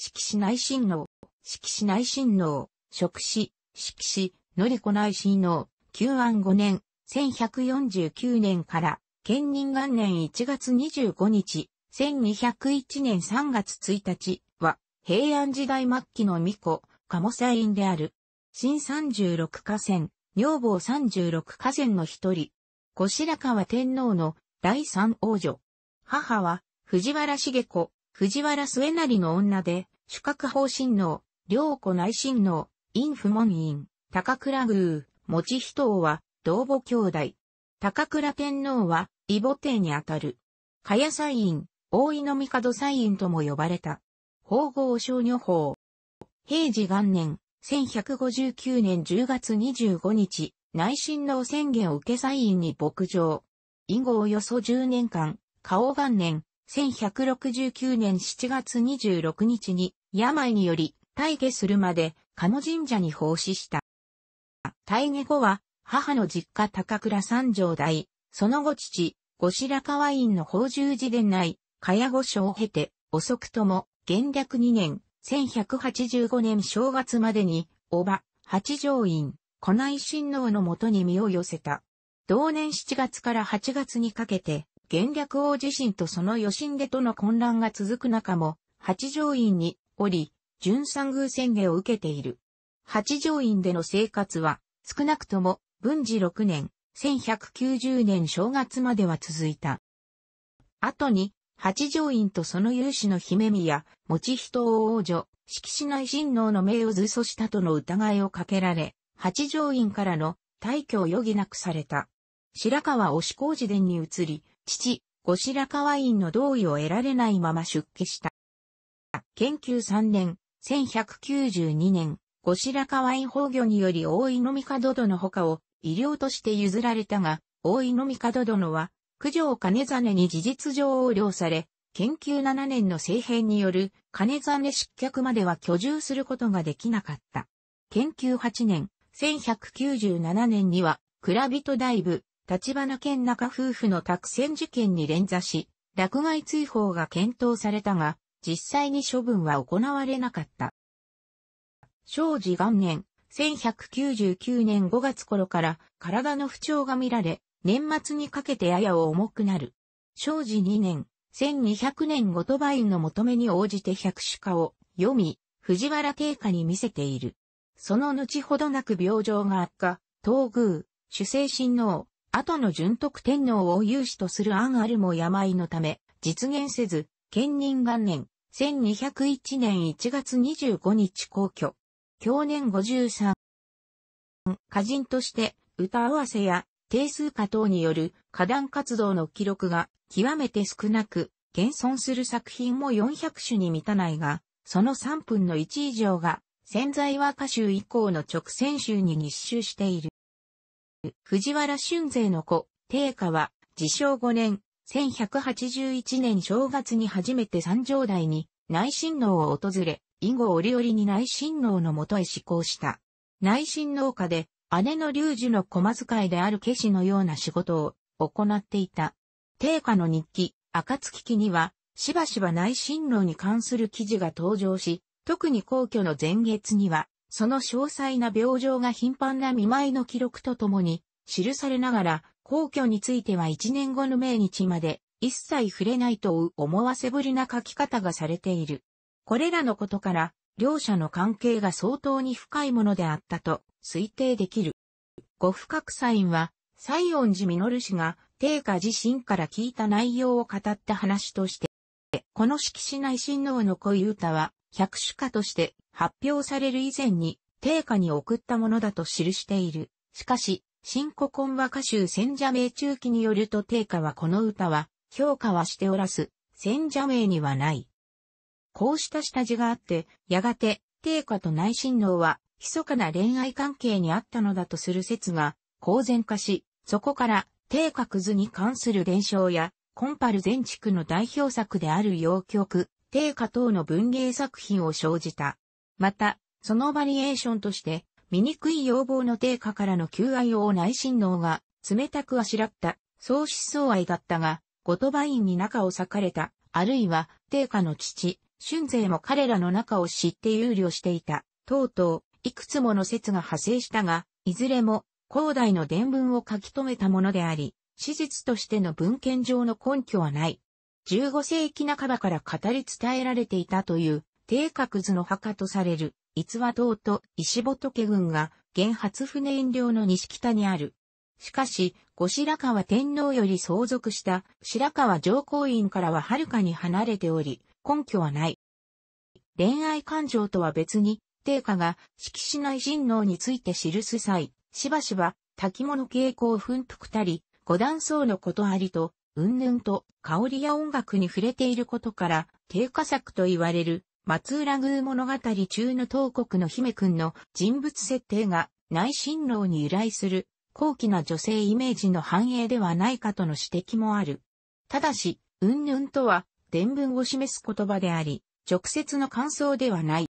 色紙内親王、色紙内親王、職紙、色紙、のりこ内親王、旧安5年、1149年から、県任元年1月25日、1201年3月1日は、平安時代末期の巫女、鴨西院である。新三十六河川、女房三十六河川の一人。小白川天皇の第三王女。母は、藤原茂子、藤原末成の女で、主格法親王、良子内親王、陰不門院、高倉宮、持人王は、同母兄弟。高倉天皇は、異母帝にあたる。かや祭院、大井の帝祭院とも呼ばれた。法号少女法。平治元年、1159年10月25日、内親王宣言を受け祭院に牧場。以後およそ10年間、花王元年、1169年7月26日に病により退下するまで加野神社に奉仕した。退下後は母の実家高倉三条大、その後父、後白河院の宝十寺殿内、茅御所を経て、遅くとも、元略2年、1185年正月までに、おば、八条院、古内親王のもとに身を寄せた。同年7月から8月にかけて、元略王自身とその余震でとの混乱が続く中も、八条院におり、純三宮宣言を受けている。八条院での生活は、少なくとも、文治六年、1190年正月までは続いた。後に、八条院とその有志の姫宮、持人王女、式子内親王の名を図訴したとの疑いをかけられ、八条院からの退去を余儀なくされた。白川押工事殿に移り、父、後白河院の同意を得られないまま出家した。研究3年、1192年、後白河院崩御により大井の帝殿の他を医療として譲られたが、大井の帝殿は、九条金真に事実上横領され、研究7年の政変による金真失脚までは居住することができなかった。研究8年、1197年には、蔵人大部、立花県中夫婦の託戦事件に連座し、落外追放が検討されたが、実際に処分は行われなかった。正治元年、1199年5月頃から体の不調が見られ、年末にかけてやや重くなる。正治2年、1200年後鳥羽院の求めに応じて百種化を読み、藤原定家に見せている。その後ほどなく病状が悪化、東宮、主聖親王、後の順徳天皇を有志とする案あるも病のため、実現せず、兼任元年、1201年1月25日公挙。去年53。歌人として、歌合わせや、定数化等による、歌壇活動の記録が、極めて少なく、現存する作品も400種に満たないが、その3分の1以上が、潜在和歌集以降の直線集に日集している。藤原俊勢の子、定家は、自称5年、1181年正月に初めて三条台に内親王を訪れ、以後折々に内親王のもとへ施行した。内親王家で、姉の龍樹の駒遣いである化師のような仕事を行っていた。定家の日記、暁記には、しばしば内親王に関する記事が登場し、特に皇居の前月には、その詳細な病状が頻繁な見舞いの記録とともに、記されながら、皇居については1年後の命日まで、一切触れないと思わせぶりな書き方がされている。これらのことから、両者の関係が相当に深いものであったと推定できる。ご不覚サインは、西恩寺実氏が、帝下自身から聞いた内容を語った話として、この色紙内親王の恋歌は、百首歌として発表される以前に定価に送ったものだと記している。しかし、新古今和歌集千社名中記によると定価はこの歌は評価はしておらず、千社名にはない。こうした下地があって、やがて定価と内親王は密かな恋愛関係にあったのだとする説が公然化し、そこから定価くずに関する伝承やコンパル全地区の代表作である洋曲、定価等の文芸作品を生じた。また、そのバリエーションとして、醜い要望の低下からの求愛を内心脳が冷たくあしらった、相思相愛だったが、後鳥羽院に中を裂かれた、あるいは、低下の父、春勢も彼らの中を知って憂慮していた。とうとう、いくつもの説が派生したが、いずれも、広大の伝文を書き留めたものであり、史実としての文献上の根拠はない。15世紀半ばから語り伝えられていたという定格図の墓とされる、逸話島と石仏軍が、原発船遠領の西北にある。しかし、後白河天皇より相続した白河上皇院からは遥かに離れており、根拠はない。恋愛感情とは別に、定家が色紙内神能について記す際、しばしば、滝物傾向奮服たり、五段層のことありと、うんぬんと、香りや音楽に触れていることから、定家作と言われる、松浦宮物語中の東国の姫君の人物設定が内親王に由来する高貴な女性イメージの反映ではないかとの指摘もある。ただし、うんぬんとは伝文を示す言葉であり、直接の感想ではない。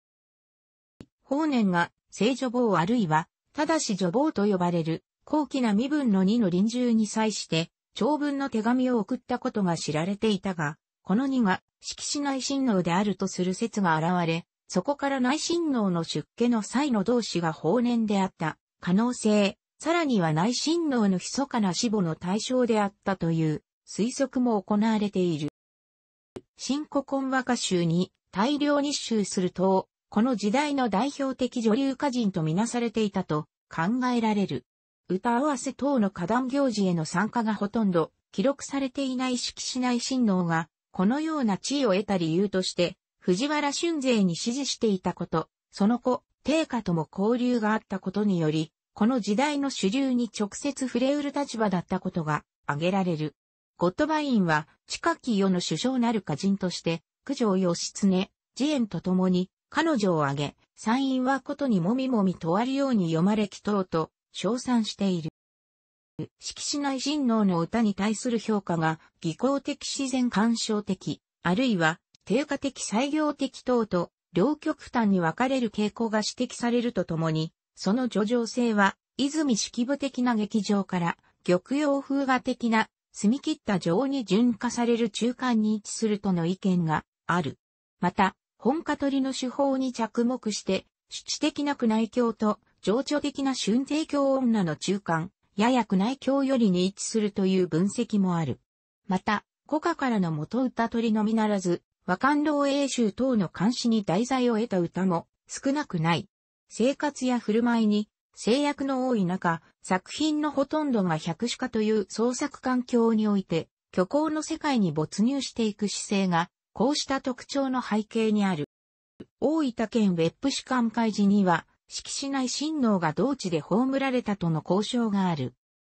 法然が聖女坊あるいは、ただし女坊と呼ばれる高貴な身分の2の臨終に際して長文の手紙を送ったことが知られていたが、この2が式紙内親王であるとする説が現れ、そこから内親王の出家の際の同志が法然であった可能性、さらには内親王の密かな死母の対象であったという推測も行われている。新古今和歌集に大量日集すると、この時代の代表的女流歌人とみなされていたと考えられる。歌合わせ等の花壇行事への参加がほとんど記録されていない色紙内親王がこのような地位を得た理由として、藤原俊勢に支持していたこと、その後、定家とも交流があったことにより、この時代の主流に直接触れうる立場だったことが挙げられる。ゴッドバインは、近き世の首相なる歌人として、九条義経、慈円と共に、彼女を挙げ、参院はことにもみもみとあるように読まれきとうと、称賛している。式市内人脳の歌に対する評価が、技巧的自然干渉的、あるいは、定価的採用的等と、両極端に分かれる傾向が指摘されるとともに、その叙情性は、泉式部的な劇場から、玉葉風画的な、澄み切った情に順化される中間に位置するとの意見がある。また、本家取りの手法に着目して、主治的な宮内教と、情緒的な春帝教女の中間、ややく内教よりに位置するという分析もある。また、古歌からの元歌取りのみならず、和漢老英集等の監視に題材を得た歌も少なくない。生活や振る舞いに制約の多い中、作品のほとんどが百種化という創作環境において、虚構の世界に没入していく姿勢が、こうした特徴の背景にある。大分県別府市館会寺には、敷市内親王が同地で葬られたとの交渉がある。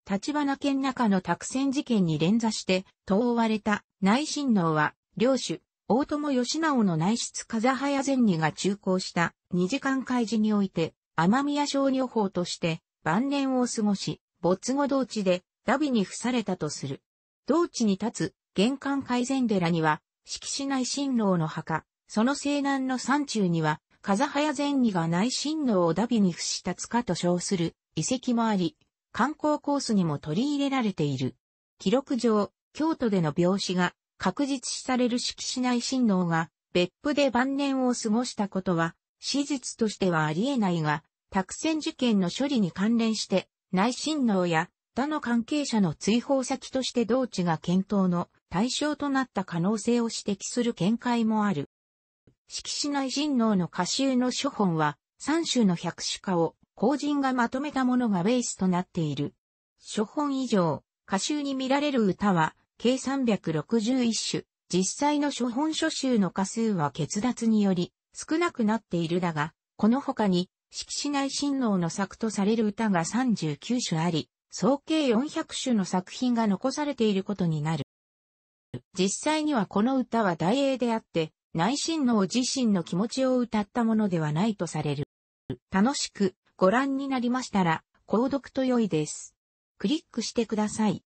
立花県中の託戦事件に連座して、問われた内親王は、領主、大友義直の内室風早前二が中高した二時間開示において、天宮商女法として晩年を過ごし、没後同地で、ダビに付されたとする。同地に立つ、玄関改善寺には、敷市内新郎の墓、その西南の山中には、風早善儀が内親王をダビに付した塚と称する遺跡もあり、観光コースにも取り入れられている。記録上、京都での病死が確実視される式市内親王が別府で晩年を過ごしたことは、史実としてはありえないが、託戦事件の処理に関連して、内親王や他の関係者の追放先として同地が検討の対象となった可能性を指摘する見解もある。色紙内人脳の歌集の書本は、三種の百種歌を、後人がまとめたものがベースとなっている。書本以上、歌集に見られる歌は、計361種。実際の書本書集の歌数は欠脱により、少なくなっているだが、この他に、色紙内神脳の作とされる歌が39種あり、総計400種の作品が残されていることになる。実際にはこの歌は大英であって、内心の自身の気持ちを歌ったものではないとされる。楽しくご覧になりましたら、購読と良いです。クリックしてください。